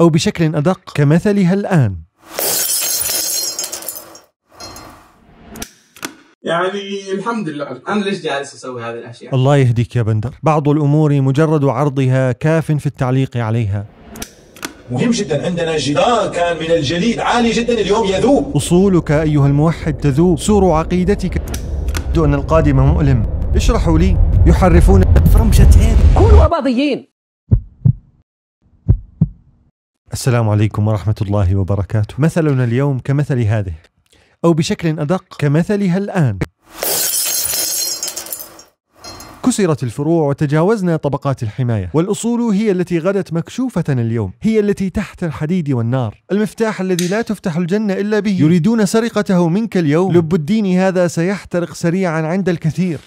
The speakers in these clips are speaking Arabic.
أو بشكل أدق كمثلها الآن يعني الحمد لله انا ليش جالس اسوي هذه الاشياء الله يهديك يا بندر بعض الامور مجرد عرضها كاف في التعليق عليها مهم جدا عندنا جدار كان من الجليد عالي جدا اليوم يذوب اصولك ايها الموحد تذوب سور عقيدتك ان القادم مؤلم اشرحوا لي يحرفون فرمشتين كونوا اباضيين السلام عليكم ورحمة الله وبركاته. مثلنا اليوم كمثل هذه، أو بشكل أدق كمثلها الآن. كسرت الفروع وتجاوزنا طبقات الحماية والأصول هي التي غدت مكشوفة اليوم هي التي تحت الحديد والنار المفتاح الذي لا تفتح الجنة إلا به يريدون سرقته منك اليوم لب الدين هذا سيحترق سريعا عند الكثير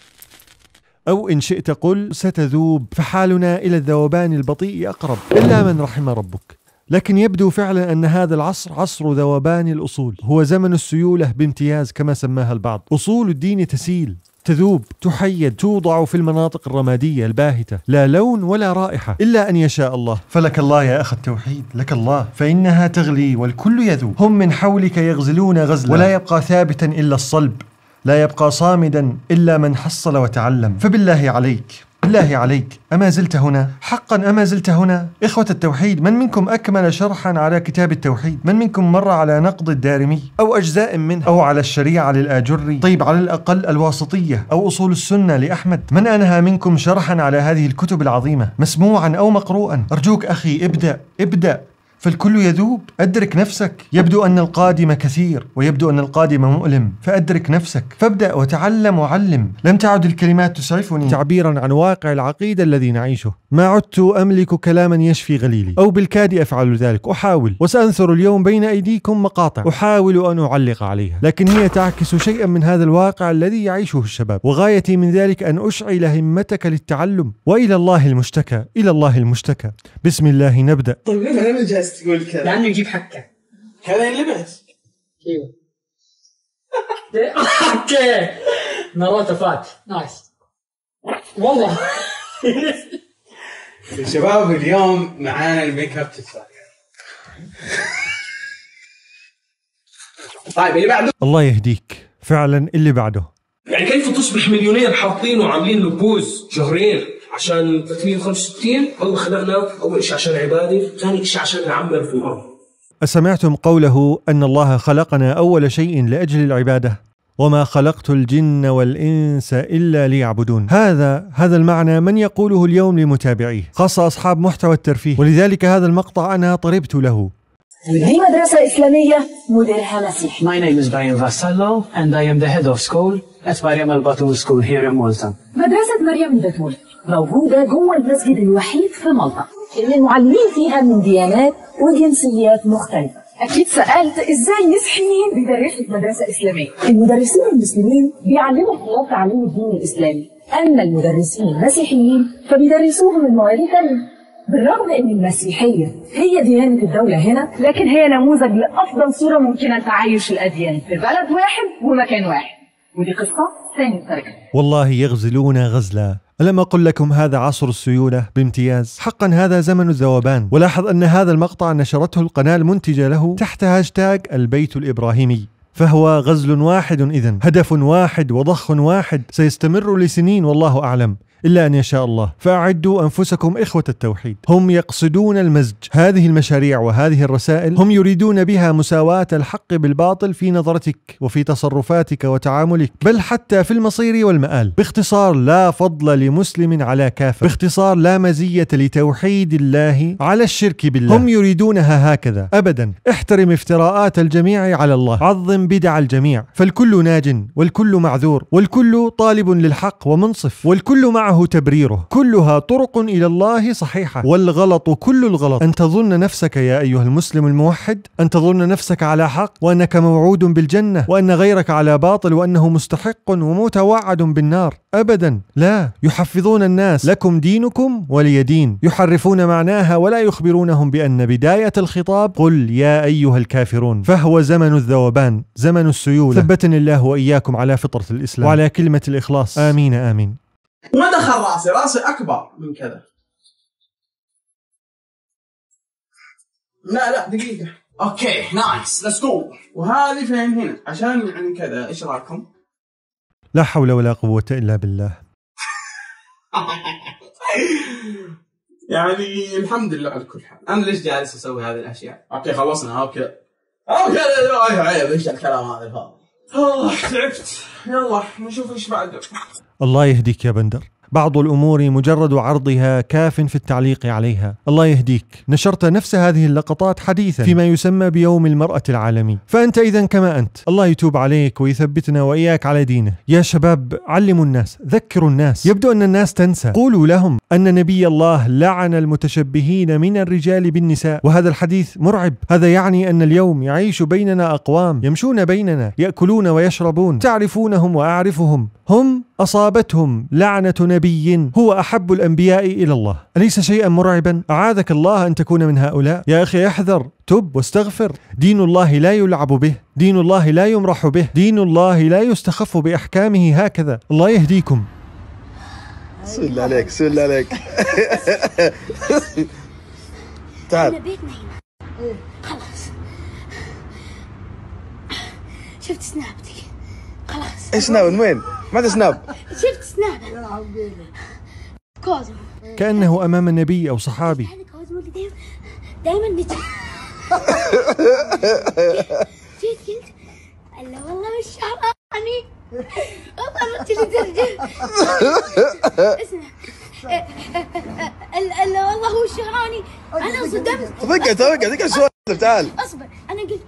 أو إن شئت قل ستذوب فحالنا إلى الذوبان البطيء أقرب إلا من رحم ربك لكن يبدو فعلا أن هذا العصر عصر ذوبان الأصول هو زمن السيولة بامتياز كما سماها البعض أصول الدين تسيل تذوب تحيد توضع في المناطق الرمادية الباهتة لا لون ولا رائحة إلا أن يشاء الله فلك الله يا أخ التوحيد لك الله فإنها تغلي والكل يذوب هم من حولك يغزلون غزلا ولا يبقى ثابتا إلا الصلب لا يبقى صامدا إلا من حصل وتعلم فبالله عليك بالله عليك أما زلت هنا؟ حقا أما زلت هنا؟ إخوة التوحيد من منكم أكمل شرحا على كتاب التوحيد؟ من منكم مر على نقد الدارمي أو أجزاء منه أو على الشريعة للآجري؟ طيب على الأقل الواسطية أو أصول السنة لأحمد من أنهى منكم شرحا على هذه الكتب العظيمة مسموعا أو مقروءا؟ أرجوك أخي ابدأ ابدأ فالكل يذوب أدرك نفسك يبدو أن القادم كثير ويبدو أن القادم مؤلم فأدرك نفسك فابدأ وتعلم وعلم لم تعد الكلمات تسعفني تعبيرا عن واقع العقيدة الذي نعيشه ما عدت أملك كلاما يشفي غليلي أو بالكاد أفعل ذلك أحاول وسأنثر اليوم بين أيديكم مقاطع أحاول أن أعلق عليها لكن هي تعكس شيئا من هذا الواقع الذي يعيشه الشباب وغايتي من ذلك أن أشعل همتك للتعلم وإلى الله المشتكى إلى الله المشتكى بسم الله نبدأ طيب أنا جالس تقول كذا لانه يجيب حكه كذا ينلبس ايوه اوكي ناروتو فات نايس والله الشباب اليوم معانا الميك اب طيب اللي بعده الله يهديك فعلا اللي بعده يعني كيف تصبح مليونير حاطينه وعاملين له بوز شهرين عشان 365 الله خلقنا أول شيء عشان عبادة ثاني شيء عشان نعمل في الأرض أسمعتم قوله أن الله خلقنا أول شيء لأجل العبادة وما خلقت الجن والإنس إلا ليعبدون هذا هذا المعنى من يقوله اليوم لمتابعيه خاصة أصحاب محتوى الترفيه ولذلك هذا المقطع أنا طربت له دي مدرسة إسلامية مديرها مسيحي. My name is Brian Vassallo and I am the head of school at Mariam Al Batul School here in Malta. مدرسة مريم البتول موجودة جوه المسجد الوحيد في مالطا اللي المعلمين فيها من ديانات وجنسيات مختلفة أكيد سألت إزاي مسيحيين بيدرسوا في مدرسة إسلامية؟ المدرسين المسلمين بيعلموا الطلاب تعليم الدين الإسلامي، أما المدرسين المسيحيين فبيدرسوهم من مواد تانية. بالرغم ان المسيحيه هي ديانه الدوله هنا لكن هي نموذج لافضل صوره ممكنه لتعايش الاديان في بلد واحد ومكان واحد ودي قصه ثانية درجه والله يغزلونا غزله ألم أقل لكم هذا عصر السيولة بامتياز حقا هذا زمن الذوبان ولاحظ أن هذا المقطع نشرته القناة المنتجة له تحت هاشتاج البيت الإبراهيمي فهو غزل واحد إذا هدف واحد وضخ واحد سيستمر لسنين والله أعلم إلا أن يشاء الله فأعدوا أنفسكم إخوة التوحيد هم يقصدون المزج هذه المشاريع وهذه الرسائل هم يريدون بها مساواة الحق بالباطل في نظرتك وفي تصرفاتك وتعاملك بل حتى في المصير والمآل باختصار لا فضل لمسلم على كافر باختصار لا مزية لتوحيد الله على الشرك بالله هم يريدونها هكذا أبدا احترم افتراءات الجميع على الله عظم بدع الجميع فالكل ناج والكل معذور والكل طالب للحق ومنصف والكل معه معه تبريره كلها طرق إلى الله صحيحة والغلط كل الغلط أن تظن نفسك يا أيها المسلم الموحد أن تظن نفسك على حق وأنك موعود بالجنة وأن غيرك على باطل وأنه مستحق ومتوعد بالنار أبدا لا يحفظون الناس لكم دينكم ولي دين يحرفون معناها ولا يخبرونهم بأن بداية الخطاب قل يا أيها الكافرون فهو زمن الذوبان زمن السيولة ثبتني الله وإياكم على فطرة الإسلام وعلى كلمة الإخلاص آمين آمين ما دخل راسي راسي اكبر من كذا لا لا دقيقة اوكي نايس ليتس جو وهذه فين هنا عشان يعني كذا ايش رايكم؟ لا حول ولا قوة الا بالله يعني الحمد لله على كل حال انا ليش جالس اسوي هذه الاشياء؟ اوكي خلصنا اوكي اوكي ايش الكلام هذا الفاضي الله تعبت يلا نشوف ايش بعده الله يهديك يا بندر بعض الامور مجرد عرضها كاف في التعليق عليها الله يهديك نشرت نفس هذه اللقطات حديثا فيما يسمى بيوم المراه العالمي فانت اذا كما انت الله يتوب عليك ويثبتنا واياك على دينه يا شباب علموا الناس ذكروا الناس يبدو ان الناس تنسى قولوا لهم ان نبي الله لعن المتشبهين من الرجال بالنساء وهذا الحديث مرعب هذا يعني ان اليوم يعيش بيننا اقوام يمشون بيننا ياكلون ويشربون تعرفونهم واعرفهم هم اصابتهم لعنه نبي نبي هو أحب الأنبياء إلى الله أليس شيئا مرعبا؟ أعاذك الله أن تكون من هؤلاء يا أخي احذر تب واستغفر دين الله لا يلعب به دين الله لا يمرح به دين الله لا يستخف بأحكامه هكذا الله يهديكم سل عليك سل عليك تعال بيتنا هنا خلاص شفت سنابتي خلاص ايش سناب من وين؟ ما سناب شفت أسنانه كوزمو كأنه أمام نبي أو صحابي دايما نجي جيت قلت الا والله مش شعراني وصلت لدرجة اسمع الا والله هو شهراني انا انصدمت فقع فقع فقع سوالف تعال اصبر انا قلت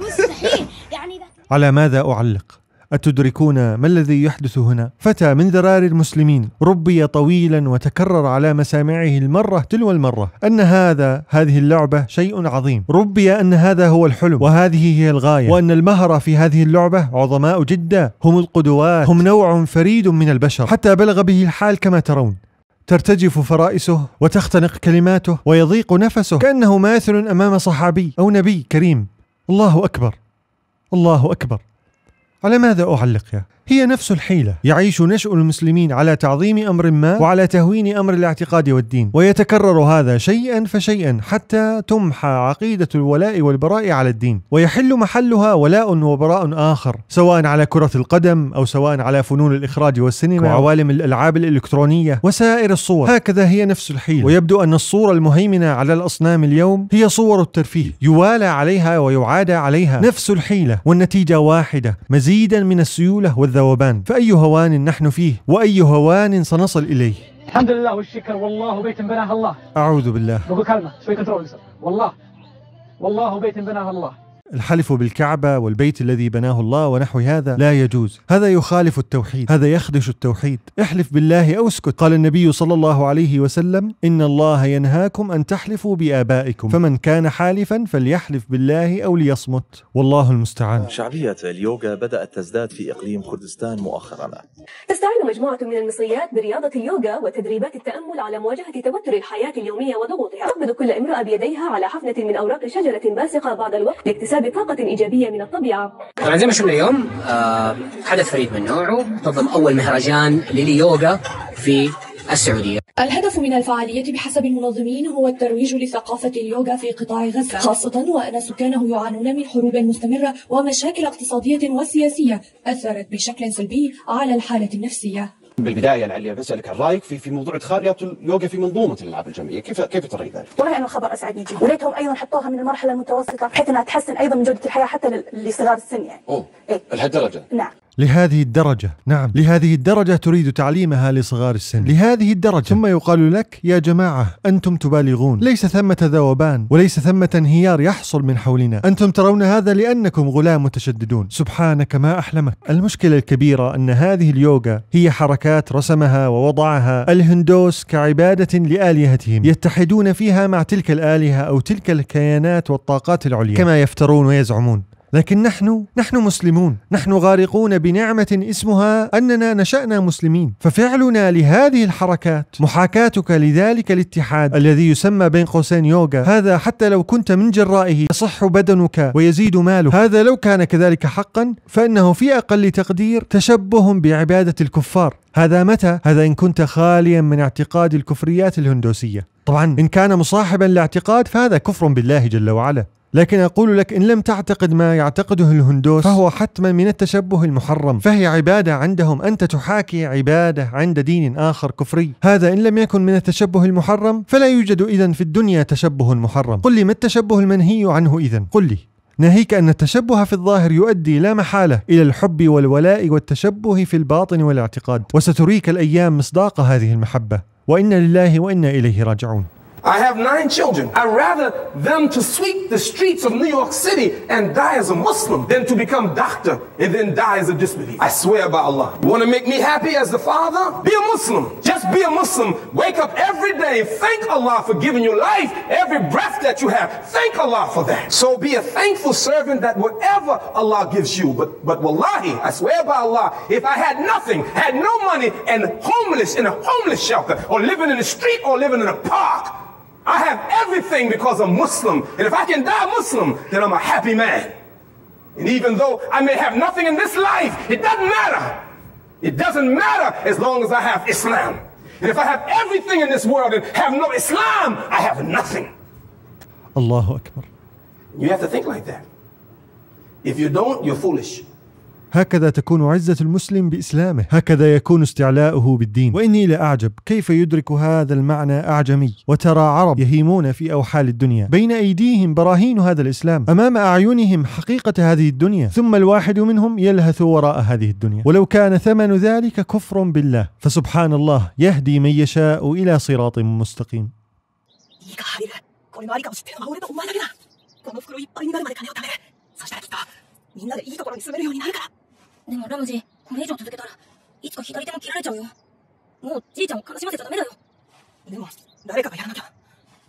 مستحيل يعني على ماذا اعلق؟ أتدركون ما الذي يحدث هنا؟ فتى من ذرار المسلمين ربي طويلا وتكرر على مسامعه المرة تلو المرة أن هذا هذه اللعبة شيء عظيم ربي أن هذا هو الحلم وهذه هي الغاية وأن المهرة في هذه اللعبة عظماء جدا هم القدوات هم نوع فريد من البشر حتى بلغ به الحال كما ترون ترتجف فرائسه وتختنق كلماته ويضيق نفسه كأنه ماثل أمام صحابي أو نبي كريم الله أكبر الله أكبر على ماذا أعلق يا هي نفس الحيلة يعيش نشأ المسلمين على تعظيم أمر ما وعلى تهوين أمر الاعتقاد والدين ويتكرر هذا شيئا فشيئا حتى تمحى عقيدة الولاء والبراء على الدين ويحل محلها ولاء وبراء آخر سواء على كرة القدم أو سواء على فنون الإخراج والسينما وعوالم الألعاب الإلكترونية وسائر الصور هكذا هي نفس الحيلة ويبدو أن الصورة المهيمنة على الأصنام اليوم هي صور الترفيه يوالى عليها ويعادى عليها نفس الحيلة والنتيجة واحدة مزيدا من السيولة والذ الذوبان فأي هوان نحن فيه وأي هوان سنصل إليه الحمد لله والشكر والله بيت بناه الله أعوذ بالله بقول كلمة شوي كنترول والله والله بيت بناه الله الحلف بالكعبة والبيت الذي بناه الله ونحو هذا لا يجوز هذا يخالف التوحيد هذا يخدش التوحيد احلف بالله أو اسكت قال النبي صلى الله عليه وسلم إن الله ينهاكم أن تحلفوا بآبائكم فمن كان حالفا فليحلف بالله أو ليصمت والله المستعان شعبية اليوغا بدأت تزداد في إقليم كردستان مؤخرا تستعين مجموعة من المصريات برياضة اليوغا وتدريبات التأمل على مواجهة توتر الحياة اليومية وضغوطها تقبض كل امرأة بيديها على حفنة من أوراق شجرة باسقة بعض الوقت النساء بطاقة إيجابية من الطبيعة طبعا زي ما شفنا اليوم آه حدث فريد من نوعه تنظم أول مهرجان لليوغا في السعودية الهدف من الفعالية بحسب المنظمين هو الترويج لثقافة اليوغا في قطاع غزة خاصة وأن سكانه يعانون من حروب مستمرة ومشاكل اقتصادية وسياسية أثرت بشكل سلبي على الحالة النفسية بالبدايه لعلي بسالك عن رايك في في موضوع ادخال رياضه اليوغا في منظومه الالعاب الجمعيه، كيف كيف تري ذلك؟ والله انا الخبر اسعدني جدا، وليتهم ايضا حطوها من المرحله المتوسطه بحيث انها تحسن ايضا من جوده الحياه حتى لصغار السن يعني. اوه إيه؟ لهالدرجه؟ نعم. لهذه الدرجة نعم لهذه الدرجة تريد تعليمها لصغار السن نعم. لهذه الدرجة ثم يقال لك يا جماعة أنتم تبالغون ليس ثمة ذوبان وليس ثمة انهيار يحصل من حولنا أنتم ترون هذا لأنكم غلام متشددون سبحانك ما أحلمك المشكلة الكبيرة أن هذه اليوغا هي حركات رسمها ووضعها الهندوس كعبادة لآلهتهم يتحدون فيها مع تلك الآلهة أو تلك الكيانات والطاقات العليا كما يفترون ويزعمون لكن نحن نحن مسلمون نحن غارقون بنعمة اسمها أننا نشأنا مسلمين ففعلنا لهذه الحركات محاكاتك لذلك الاتحاد الذي يسمى بين قوسين يوغا هذا حتى لو كنت من جرائه يصح بدنك ويزيد مالك هذا لو كان كذلك حقا فإنه في أقل تقدير تشبه بعبادة الكفار هذا متى؟ هذا إن كنت خاليا من اعتقاد الكفريات الهندوسية طبعا إن كان مصاحبا لاعتقاد فهذا كفر بالله جل وعلا لكن أقول لك إن لم تعتقد ما يعتقده الهندوس فهو حتما من التشبه المحرم فهي عبادة عندهم أنت تحاكي عبادة عند دين آخر كفري هذا إن لم يكن من التشبه المحرم فلا يوجد إذا في الدنيا تشبه محرم قل لي ما التشبه المنهي عنه إذا قل لي ناهيك أن التشبه في الظاهر يؤدي لا محالة إلى الحب والولاء والتشبه في الباطن والاعتقاد وستريك الأيام مصداق هذه المحبة وإنا لله وإنا إليه راجعون I have nine children. I'd rather them to sweep the streets of New York City and die as a Muslim than to become doctor and then die as a disbeliever. I swear by Allah. You want to make me happy as the father? Be a Muslim. Just be a Muslim. Wake up every day. Thank Allah for giving you life. Every breath that you have. Thank Allah for that. So be a thankful servant that whatever Allah gives you. But, but wallahi, I swear by Allah, if I had nothing, had no money and homeless in a homeless shelter or living in the street or living in a park, I have everything because I'm Muslim. And if I can die Muslim, then I'm a happy man. And even though I may have nothing in this life, it doesn't matter. It doesn't matter as long as I have Islam. And if I have everything in this world and have no Islam, I have nothing. Allahu Akbar. You have to think like that. If you don't, you're foolish. هكذا تكون عزة المسلم بإسلامه هكذا يكون استعلاؤه بالدين وإني لأعجب كيف يدرك هذا المعنى أعجمي وترى عرب يهيمون في أوحال الدنيا بين أيديهم براهين هذا الإسلام أمام أعينهم حقيقة هذه الدنيا ثم الواحد منهم يلهث وراء هذه الدنيا ولو كان ثمن ذلك كفر بالله فسبحان الله يهدي من يشاء إلى صراط مستقيم いいか入るこれもありかもしれないのは俺のお前だけだこの袋いっぱいになるまで金を貯めるそしたらきっとみんなでいいところに住めるようになるから でもラムジー、これ以上続けたら、いつか左手も切られちゃうよ。もうじいちゃんを悲しませちゃダメだよ。でも、誰かがやらなきゃ。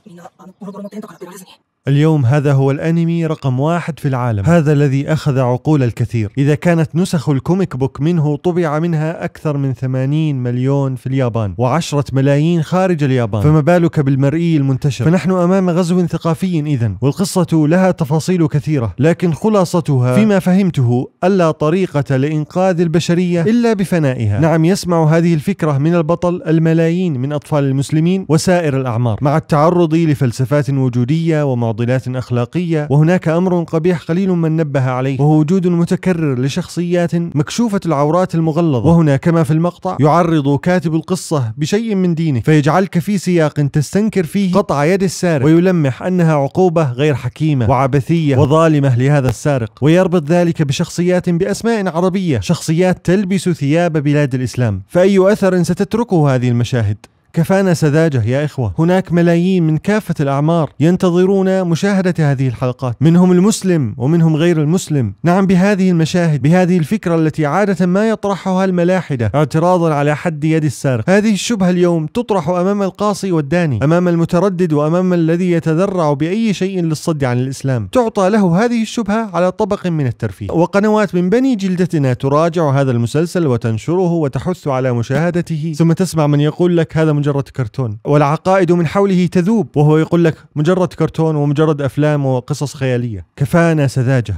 みんな、あのボロボロのテントから出られずに。اليوم هذا هو الأنمي رقم واحد في العالم هذا الذي أخذ عقول الكثير إذا كانت نسخ الكوميك بوك منه طبع منها أكثر من 80 مليون في اليابان وعشرة ملايين خارج اليابان فما بالك بالمرئي المنتشر فنحن أمام غزو ثقافي إذا والقصة لها تفاصيل كثيرة لكن خلاصتها فيما فهمته ألا طريقة لإنقاذ البشرية إلا بفنائها نعم يسمع هذه الفكرة من البطل الملايين من أطفال المسلمين وسائر الأعمار مع التعرض لفلسفات وجودية ومع معضلات أخلاقية وهناك أمر قبيح قليل من نبه عليه وهو وجود متكرر لشخصيات مكشوفة العورات المغلظة وهنا كما في المقطع يعرض كاتب القصة بشيء من دينه فيجعلك في سياق تستنكر فيه قطع يد السارق ويلمح أنها عقوبة غير حكيمة وعبثية وظالمة لهذا السارق ويربط ذلك بشخصيات بأسماء عربية شخصيات تلبس ثياب بلاد الإسلام فأي أثر ستتركه هذه المشاهد كفانا سذاجه يا إخوة هناك ملايين من كافة الأعمار ينتظرون مشاهدة هذه الحلقات منهم المسلم ومنهم غير المسلم نعم بهذه المشاهد بهذه الفكرة التي عادة ما يطرحها الملاحدة اعتراضا على حد يد السارق هذه الشبهة اليوم تطرح أمام القاصي والداني أمام المتردد وأمام الذي يتذرع بأي شيء للصد عن الإسلام تعطى له هذه الشبهة على طبق من الترفيه وقنوات من بني جلدتنا تراجع هذا المسلسل وتنشره وتحث على مشاهدته ثم تسمع من يقول لك هذا مجرد كرتون والعقائد من حوله تذوب وهو يقول لك مجرد كرتون ومجرد أفلام وقصص خيالية كفانا سذاجة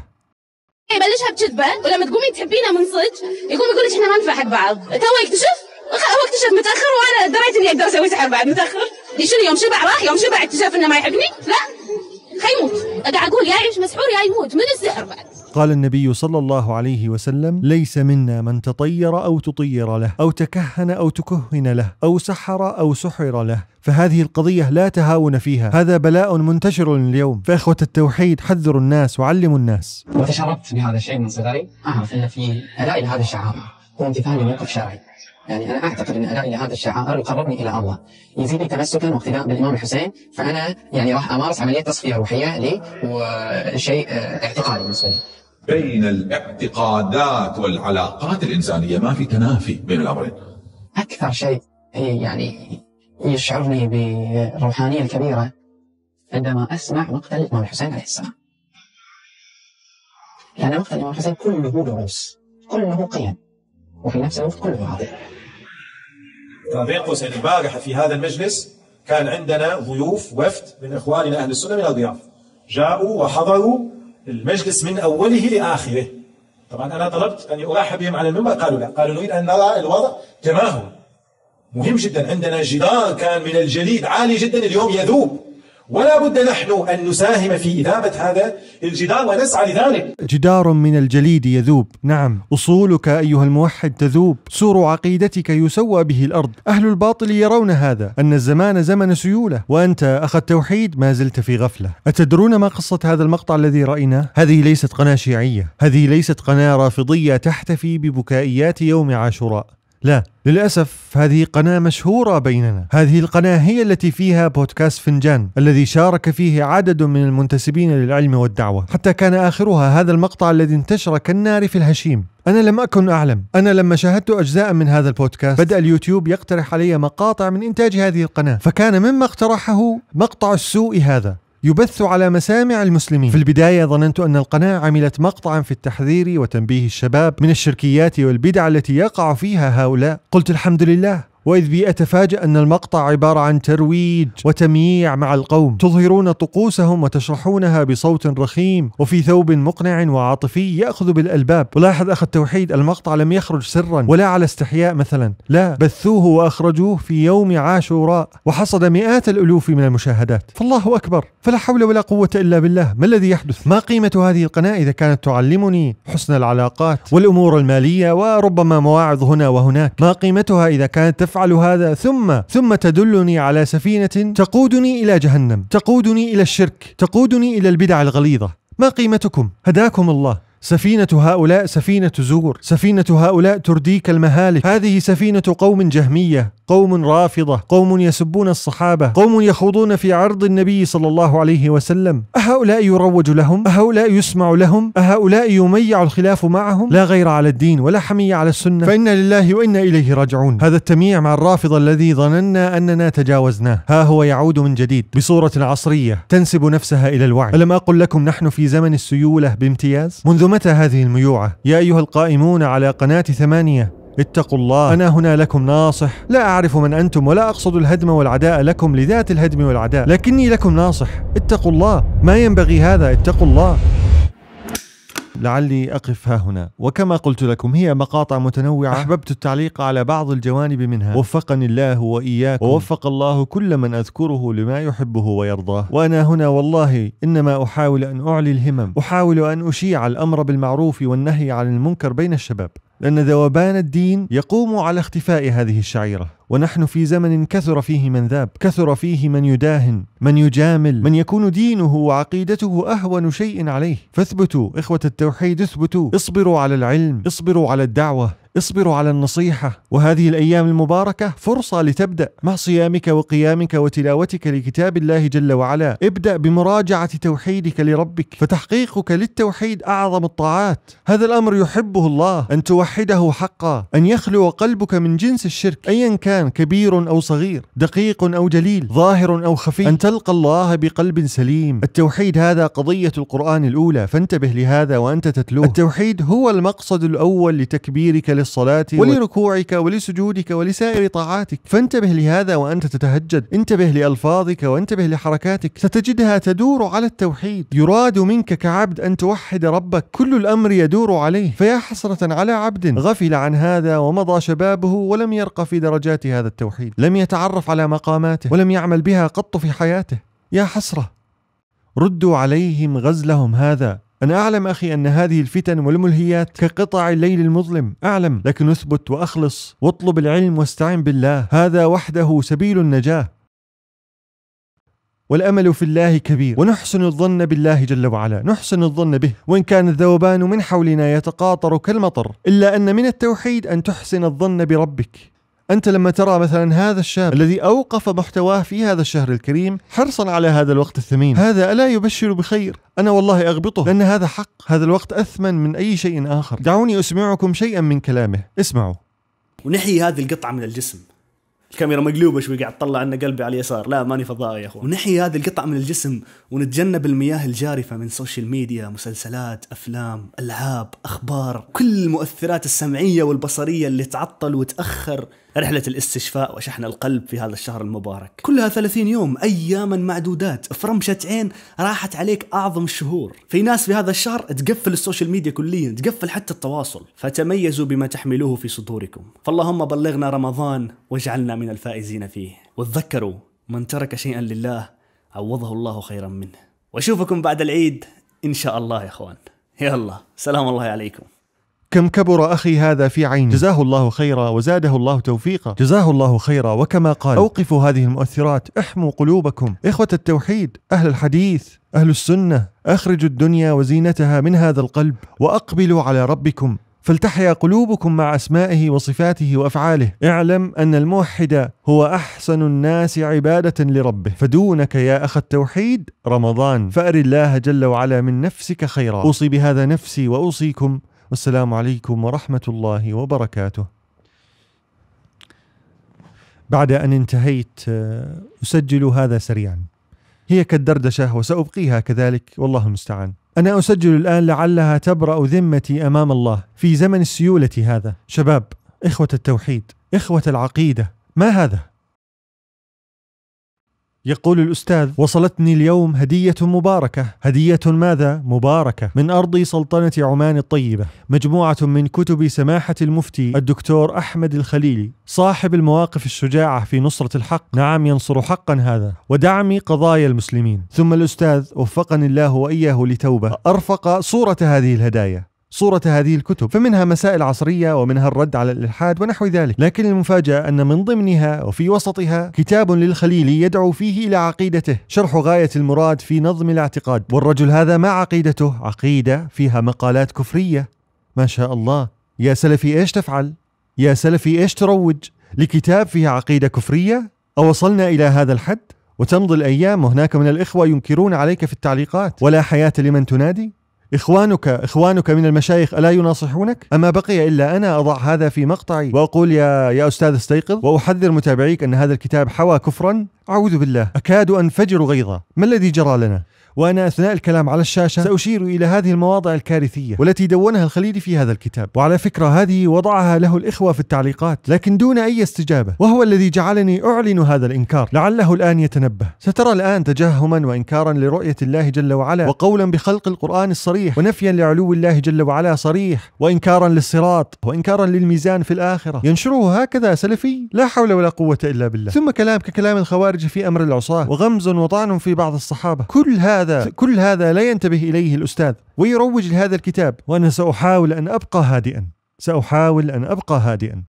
يبلشها إيه، بكذبة ولما تقومي تحبينه من صدق يقوم يقول لك احنا ما ننفع حق بعض تو يكتشف هو اكتشف متاخر وانا دريت اني اقدر اسوي سحر بعد متاخر شنو يوم شبع راح يوم شبع اكتشف انه ما يحبني لا خيموت قاعد اقول يا يعيش مسحور يا يموت من السحر بعد قال النبي صلى الله عليه وسلم ليس منا من تطير أو تطير له أو تكهن أو تكهن له أو سحر أو سحر له فهذه القضية لا تهاون فيها هذا بلاء منتشر اليوم فإخوة التوحيد حذروا الناس وعلموا الناس وتشربت بهذا الشيء من صغري أعرف آه، أن في أداء لهذا الشعار هو امتثال لموقف شرعي يعني انا اعتقد ان ادائي لهذا الشعار يقربني الى الله يزيدني تمسكا واقتداء بالامام الحسين فانا يعني راح امارس عمليه تصفيه روحيه لي وشيء آه، اعتقادي بالنسبه لي بين الاعتقادات والعلاقات الإنسانية ما في تنافي بين الأمرين أكثر شيء إيه، يعني يشعرني بالروحانية الكبيرة عندما أسمع مقتل الإمام الحسين عليه السلام لأن مقتل الإمام الحسين كله دروس كله قيم وفي نفس الوقت كله عظيم بين قوسين البارحة في هذا المجلس كان عندنا ضيوف وفد من إخواننا أهل السنة من الضياف جاءوا وحضروا المجلس من أوله لآخره طبعا أنا طلبت أن أرحب بهم على المنبر قالوا لا قالوا نريد أن نرى الوضع كما هو مهم جدا عندنا جدار كان من الجليد عالي جدا اليوم يذوب ولا بد نحن أن نساهم في إذابة هذا الجدار ونسعى لذلك جدار من الجليد يذوب نعم أصولك أيها الموحد تذوب سور عقيدتك يسوى به الأرض أهل الباطل يرون هذا أن الزمان زمن سيولة وأنت أخ التوحيد ما زلت في غفلة أتدرون ما قصة هذا المقطع الذي رأيناه؟ هذه ليست قناة شيعية هذه ليست قناة رافضية تحتفي ببكائيات يوم عاشوراء لا للأسف هذه قناة مشهورة بيننا هذه القناة هي التي فيها بودكاست فنجان الذي شارك فيه عدد من المنتسبين للعلم والدعوة حتى كان آخرها هذا المقطع الذي انتشر كالنار في الهشيم أنا لم أكن أعلم أنا لما شاهدت أجزاء من هذا البودكاست بدأ اليوتيوب يقترح علي مقاطع من إنتاج هذه القناة فكان مما اقترحه مقطع السوء هذا يبث على مسامع المسلمين في البداية ظننت أن القناة عملت مقطعا في التحذير وتنبيه الشباب من الشركيات والبدع التي يقع فيها هؤلاء قلت الحمد لله وإذ بي أتفاجأ أن المقطع عبارة عن ترويج وتمييع مع القوم تظهرون طقوسهم وتشرحونها بصوت رخيم وفي ثوب مقنع وعاطفي يأخذ بالألباب ولاحظ أخ التوحيد المقطع لم يخرج سرا ولا على استحياء مثلا لا بثوه وأخرجوه في يوم عاشوراء وحصد مئات الألوف من المشاهدات فالله أكبر فلا حول ولا قوة إلا بالله ما الذي يحدث ما قيمة هذه القناة إذا كانت تعلمني حسن العلاقات والأمور المالية وربما مواعظ هنا وهناك ما قيمتها إذا كانت تفعل أفعل هذا ثم ثم تدلني على سفينة تقودني إلى جهنم تقودني إلى الشرك تقودني إلى البدع الغليظة ما قيمتكم هداكم الله سفينة هؤلاء سفينة زور، سفينة هؤلاء ترديك المهالك، هذه سفينة قوم جهمية، قوم رافضة، قوم يسبون الصحابة، قوم يخوضون في عرض النبي صلى الله عليه وسلم، أهؤلاء يروج لهم؟ أهؤلاء يسمع لهم؟ أهؤلاء يميع الخلاف معهم؟ لا غير على الدين ولا حمية على السنة، فإنا لله وإنا إليه راجعون، هذا التمييع مع الرافضة الذي ظننا أننا تجاوزناه، ها هو يعود من جديد بصورة عصرية تنسب نفسها إلى الوعي، ألم أقل لكم نحن في زمن السيولة بامتياز؟ منذ متى هذه الميوعة؟ يا أيها القائمون على قناة ثمانية اتقوا الله أنا هنا لكم ناصح لا أعرف من أنتم ولا أقصد الهدم والعداء لكم لذات الهدم والعداء لكني لكم ناصح اتقوا الله ما ينبغي هذا اتقوا الله لعلي أقف ها هنا وكما قلت لكم هي مقاطع متنوعة أحببت التعليق على بعض الجوانب منها وفقني الله وإياكم ووفق الله كل من أذكره لما يحبه ويرضاه وأنا هنا والله إنما أحاول أن أعلي الهمم أحاول أن أشيع الأمر بالمعروف والنهي عن المنكر بين الشباب لأن ذوبان الدين يقوم على اختفاء هذه الشعيرة ونحن في زمن كثر فيه من ذاب كثر فيه من يداهن من يجامل من يكون دينه وعقيدته أهون شيء عليه فاثبتوا إخوة التوحيد اثبتوا اصبروا على العلم اصبروا على الدعوة اصبروا على النصيحة وهذه الأيام المباركة فرصة لتبدأ مع صيامك وقيامك وتلاوتك لكتاب الله جل وعلا ابدأ بمراجعة توحيدك لربك فتحقيقك للتوحيد أعظم الطاعات هذا الأمر يحبه الله أن توحده حقا أن يخلو قلبك من جنس الشرك أيا كان كبير أو صغير دقيق أو جليل ظاهر أو خفي أن تلقى الله بقلب سليم التوحيد هذا قضية القرآن الأولى فانتبه لهذا وأنت تتلوه التوحيد هو المقصد الأول لتكبيرك الصلاة ولركوعك ولسجودك ولسائر طاعاتك فانتبه لهذا وأنت تتهجد انتبه لألفاظك وانتبه لحركاتك ستجدها تدور على التوحيد يراد منك كعبد أن توحد ربك كل الأمر يدور عليه فيا حسرة على عبد غفل عن هذا ومضى شبابه ولم يرقى في درجات هذا التوحيد لم يتعرف على مقاماته ولم يعمل بها قط في حياته يا حسرة ردوا عليهم غزلهم هذا أنا أعلم أخي أن هذه الفتن والملهيات كقطع الليل المظلم أعلم لكن أثبت وأخلص واطلب العلم واستعن بالله هذا وحده سبيل النجاة والامل في الله كبير ونحسن الظن بالله جل وعلا نحسن الظن به وان كان الذوبان من حولنا يتقاطر كالمطر الا ان من التوحيد ان تحسن الظن بربك أنت لما ترى مثلا هذا الشاب الذي أوقف محتواه في هذا الشهر الكريم حرصا على هذا الوقت الثمين هذا ألا يبشر بخير أنا والله أغبطه لأن هذا حق هذا الوقت أثمن من أي شيء آخر دعوني أسمعكم شيئا من كلامه اسمعوا ونحيي هذه القطعة من الجسم الكاميرا مقلوبه شوي قاعد تطلع ان قلبي على اليسار لا ماني فضائي يا اخوان ونحيي هذه القطعه من الجسم ونتجنب المياه الجارفه من سوشيال ميديا مسلسلات افلام العاب اخبار كل المؤثرات السمعيه والبصريه اللي تعطل وتاخر رحلة الاستشفاء وشحن القلب في هذا الشهر المبارك كلها 30 يوم أياما معدودات فرمشة عين راحت عليك أعظم الشهور في ناس في هذا الشهر تقفل السوشيال ميديا كليا تقفل حتى التواصل فتميزوا بما تحملوه في صدوركم فاللهم بلغنا رمضان واجعلنا من الفائزين فيه وتذكروا من ترك شيئا لله عوضه الله خيرا منه واشوفكم بعد العيد ان شاء الله يا اخوان يلا سلام الله عليكم كم كبر أخي هذا في عيني جزاه الله خيرا وزاده الله توفيقا جزاه الله خيرا وكما قال أوقفوا هذه المؤثرات احموا قلوبكم إخوة التوحيد أهل الحديث أهل السنة أخرجوا الدنيا وزينتها من هذا القلب وأقبلوا على ربكم فلتحيا قلوبكم مع اسمائه وصفاته وافعاله اعلم ان الموحد هو احسن الناس عباده لربه فدونك يا اخ التوحيد رمضان فار الله جل وعلا من نفسك خيرا اوصي بهذا نفسي واوصيكم والسلام عليكم ورحمة الله وبركاته بعد أن انتهيت آه، أسجل هذا سريعا هي كالدردشة وسأبقيها كذلك والله المستعان أنا أسجل الآن لعلها تبرأ ذمتي أمام الله في زمن السيولة هذا شباب إخوة التوحيد إخوة العقيدة ما هذا؟ يقول الأستاذ وصلتني اليوم هدية مباركة هدية ماذا؟ مباركة من أرض سلطنة عمان الطيبة مجموعة من كتب سماحة المفتي الدكتور أحمد الخليلي صاحب المواقف الشجاعة في نصرة الحق نعم ينصر حقا هذا ودعم قضايا المسلمين ثم الأستاذ وفقني الله وإياه لتوبة أرفق صورة هذه الهدايا صورة هذه الكتب فمنها مسائل عصرية ومنها الرد على الإلحاد ونحو ذلك لكن المفاجأة أن من ضمنها وفي وسطها كتاب للخليلي يدعو فيه إلى عقيدته شرح غاية المراد في نظم الاعتقاد والرجل هذا ما عقيدته عقيدة فيها مقالات كفرية ما شاء الله يا سلفي إيش تفعل يا سلفي إيش تروج لكتاب فيه عقيدة كفرية أوصلنا إلى هذا الحد وتمضي الأيام وهناك من الإخوة ينكرون عليك في التعليقات ولا حياة لمن تنادي إخوانك إخوانك من المشايخ ألا يناصحونك؟ أما بقي إلا أنا أضع هذا في مقطعي وأقول يا يا أستاذ استيقظ وأحذر متابعيك أن هذا الكتاب حوى كفرا أعوذ بالله أكاد أنفجر غيظا ما الذي جرى لنا؟ وأنا أثناء الكلام على الشاشة سأشير إلى هذه المواضع الكارثية والتي دونها الخليلي في هذا الكتاب وعلى فكرة هذه وضعها له الإخوة في التعليقات لكن دون أي استجابة وهو الذي جعلني أعلن هذا الإنكار لعله الآن يتنبه سترى الآن تجهما وإنكارا لرؤية الله جل وعلا وقولا بخلق القرآن الصريح ونفيا لعلو الله جل وعلا صريح وإنكارا للصراط وإنكارا للميزان في الآخرة ينشره هكذا سلفي لا حول ولا قوة إلا بالله ثم كلام ككلام الخوارج في أمر العصاة وغمز وطعن في بعض الصحابة كل هذا هذا كل هذا لا ينتبه إليه الأستاذ ويروج لهذا الكتاب وأنا سأحاول أن أبقى هادئا سأحاول أن أبقى هادئا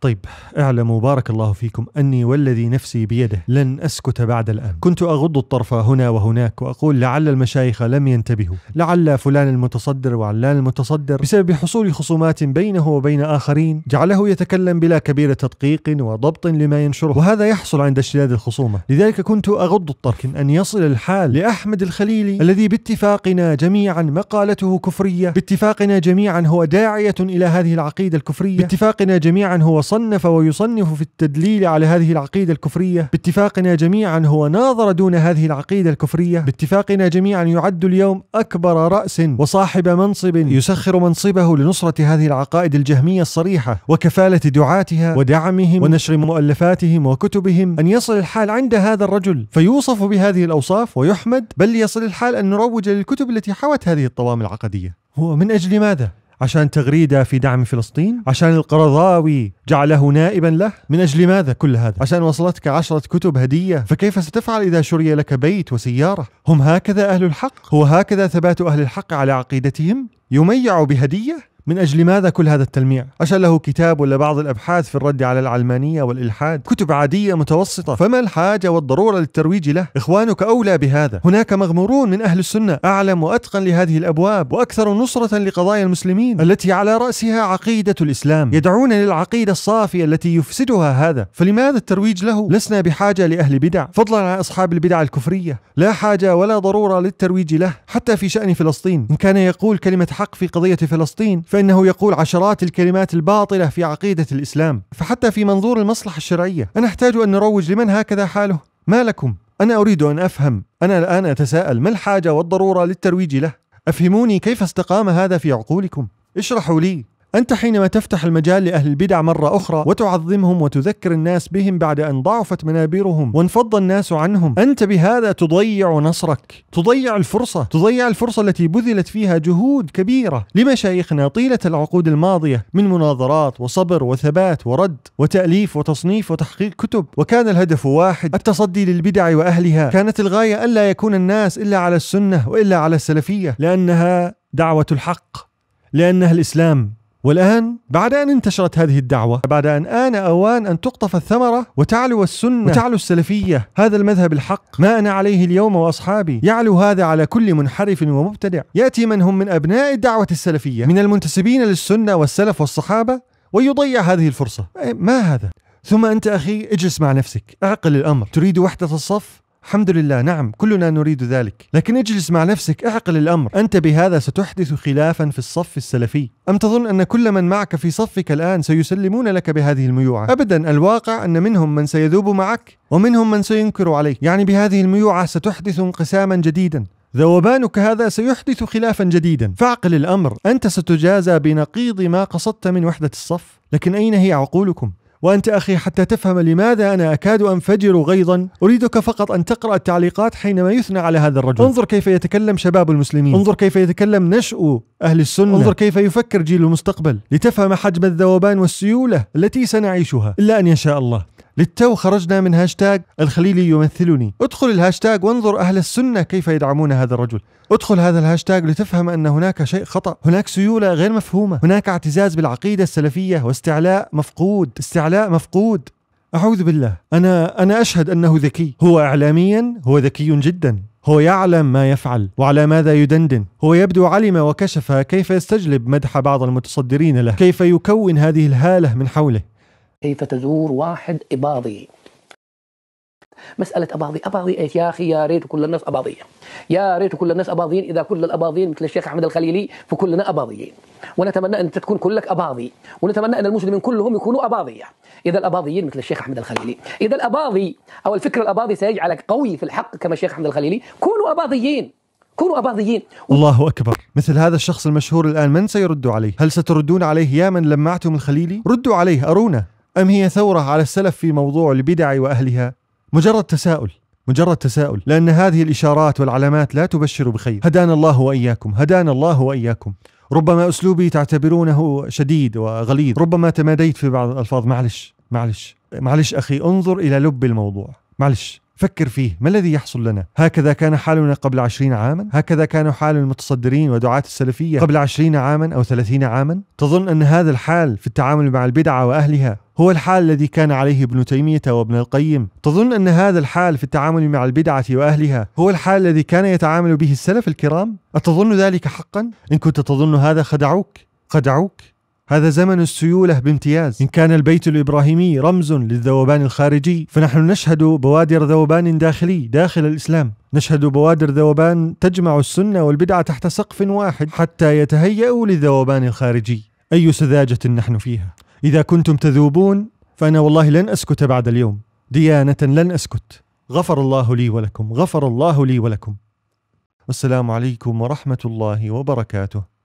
طيب اعلموا بارك الله فيكم أني والذي نفسي بيده لن أسكت بعد الآن كنت أغض الطرف هنا وهناك وأقول لعل المشايخ لم ينتبهوا لعل فلان المتصدر وعلان المتصدر بسبب حصول خصومات بينه وبين آخرين جعله يتكلم بلا كبير تدقيق وضبط لما ينشره وهذا يحصل عند اشتداد الخصومة لذلك كنت أغض الطرف أن يصل الحال لأحمد الخليلي الذي باتفاقنا جميعا مقالته كفرية باتفاقنا جميعا هو داعية إلى هذه العقيدة الكفرية باتفاقنا جميعا هو وصنف ويصنف في التدليل على هذه العقيدة الكفرية باتفاقنا جميعا هو ناظر دون هذه العقيدة الكفرية باتفاقنا جميعا يعد اليوم أكبر رأس وصاحب منصب يسخر منصبه لنصرة هذه العقائد الجهمية الصريحة وكفالة دعاتها ودعمهم ونشر مؤلفاتهم وكتبهم أن يصل الحال عند هذا الرجل فيوصف بهذه الأوصاف ويحمد بل يصل الحال أن نروج للكتب التي حوت هذه الطوام العقدية هو من أجل ماذا؟ عشان تغريدة في دعم فلسطين عشان القرضاوي جعله نائبا له من أجل ماذا كل هذا عشان وصلتك عشرة كتب هدية فكيف ستفعل إذا شري لك بيت وسيارة هم هكذا أهل الحق هو هكذا ثبات أهل الحق على عقيدتهم يميع بهدية من أجل ماذا كل هذا التلميع؟ أشل له كتاب ولا بعض الأبحاث في الرد على العلمانية والإلحاد كتب عادية متوسطة فما الحاجة والضرورة للترويج له إخوانك أولى بهذا هناك مغمورون من أهل السنة أعلم وأتقن لهذه الأبواب وأكثر نصرة لقضايا المسلمين التي على رأسها عقيدة الإسلام يدعون للعقيدة الصافية التي يفسدها هذا فلماذا الترويج له؟ لسنا بحاجة لأهل بدع فضلا عن أصحاب البدع الكفرية لا حاجة ولا ضرورة للترويج له حتى في شأن فلسطين إن كان يقول كلمة حق في قضية فلسطين فإنه يقول عشرات الكلمات الباطلة في عقيدة الإسلام فحتى في منظور المصلحة الشرعية أنا أحتاج أن نروج لمن هكذا حاله ما لكم أنا أريد أن أفهم أنا الآن أتساءل ما الحاجة والضرورة للترويج له أفهموني كيف استقام هذا في عقولكم اشرحوا لي أنت حينما تفتح المجال لأهل البدع مرة أخرى وتعظمهم وتذكر الناس بهم بعد أن ضعفت منابرهم وانفض الناس عنهم أنت بهذا تضيع نصرك تضيع الفرصة تضيع الفرصة التي بذلت فيها جهود كبيرة لمشايخنا طيلة العقود الماضية من مناظرات وصبر وثبات ورد وتأليف وتصنيف وتحقيق كتب وكان الهدف واحد التصدي للبدع وأهلها كانت الغاية ألا يكون الناس إلا على السنة وإلا على السلفية لأنها دعوة الحق لأنها الإسلام والآن بعد أن انتشرت هذه الدعوة بعد أن آن أوان أن تقطف الثمرة وتعلو السنة وتعلو السلفية هذا المذهب الحق ما أنا عليه اليوم وأصحابي يعلو هذا على كل منحرف ومبتدع يأتي من هم من أبناء الدعوة السلفية من المنتسبين للسنة والسلف والصحابة ويضيع هذه الفرصة إيه، ما هذا؟ ثم أنت أخي اجلس مع نفسك اعقل الأمر تريد وحدة الصف الحمد لله نعم كلنا نريد ذلك لكن اجلس مع نفسك اعقل الأمر أنت بهذا ستحدث خلافا في الصف السلفي أم تظن أن كل من معك في صفك الآن سيسلمون لك بهذه الميوعة أبدا الواقع أن منهم من سيذوب معك ومنهم من سينكر عليك يعني بهذه الميوعة ستحدث انقساما جديدا ذوبانك هذا سيحدث خلافا جديدا فاعقل الأمر أنت ستجازى بنقيض ما قصدت من وحدة الصف لكن أين هي عقولكم وأنت أخي حتى تفهم لماذا أنا أكاد أنفجر غيظا أريدك فقط أن تقرأ التعليقات حينما يثنى على هذا الرجل انظر كيف يتكلم شباب المسلمين انظر كيف يتكلم نشأ أهل السنة انظر كيف يفكر جيل المستقبل لتفهم حجم الذوبان والسيولة التي سنعيشها إلا أن يشاء الله للتو خرجنا من هاشتاج الخليلي يمثلني ادخل الهاشتاج وانظر أهل السنة كيف يدعمون هذا الرجل ادخل هذا الهاشتاج لتفهم أن هناك شيء خطأ هناك سيولة غير مفهومة هناك اعتزاز بالعقيدة السلفية واستعلاء مفقود استعلاء مفقود أعوذ بالله أنا أنا أشهد أنه ذكي هو إعلاميا هو ذكي جدا هو يعلم ما يفعل وعلى ماذا يدندن هو يبدو علم وكشف كيف يستجلب مدح بعض المتصدرين له كيف يكون هذه الهالة من حوله كيف تزور واحد إباضي مسألة أباضي أباضي يا أخي يا ريت كل الناس أباضية يا ريت كل الناس أباضيين إذا كل الأباضيين مثل الشيخ أحمد الخليلي فكلنا أباضيين ونتمنى أن تكون كلك أباضي ونتمنى أن المسلمين كلهم يكونوا أباضية إذا الأباضيين مثل الشيخ أحمد الخليلي إذا الأباضي أو الفكر الأباضي سيجعلك قوي في الحق كما الشيخ أحمد الخليلي كونوا أباضيين كونوا أباضيين الله أكبر مثل هذا الشخص المشهور الآن من سيرد عليه؟ هل ستردون عليه يا من لمعتم الخليلي؟ ردوا عليه أرونا أم هي ثورة على السلف في موضوع البدع وأهلها مجرد تساؤل مجرد تساؤل لأن هذه الإشارات والعلامات لا تبشر بخير هدانا الله وإياكم هدانا الله وإياكم ربما أسلوبي تعتبرونه شديد وغليظ ربما تماديت في بعض الألفاظ معلش معلش معلش أخي انظر إلى لب الموضوع معلش فكر فيه ما الذي يحصل لنا هكذا كان حالنا قبل عشرين عاما هكذا كان حال المتصدرين ودعاة السلفية قبل عشرين عاما أو ثلاثين عاما تظن أن هذا الحال في التعامل مع البدعة وأهلها هو الحال الذي كان عليه ابن تيمية وابن القيم تظن أن هذا الحال في التعامل مع البدعة وأهلها هو الحال الذي كان يتعامل به السلف الكرام أتظن ذلك حقا؟ إن كنت تظن هذا خدعوك خدعوك هذا زمن السيولة بامتياز إن كان البيت الإبراهيمي رمز للذوبان الخارجي فنحن نشهد بوادر ذوبان داخلي داخل الإسلام نشهد بوادر ذوبان تجمع السنة والبدعة تحت سقف واحد حتى يتهيأوا للذوبان الخارجي أي سذاجة نحن فيها إذا كنتم تذوبون فأنا والله لن أسكت بعد اليوم ديانة لن أسكت غفر الله لي ولكم غفر الله لي ولكم السلام عليكم ورحمة الله وبركاته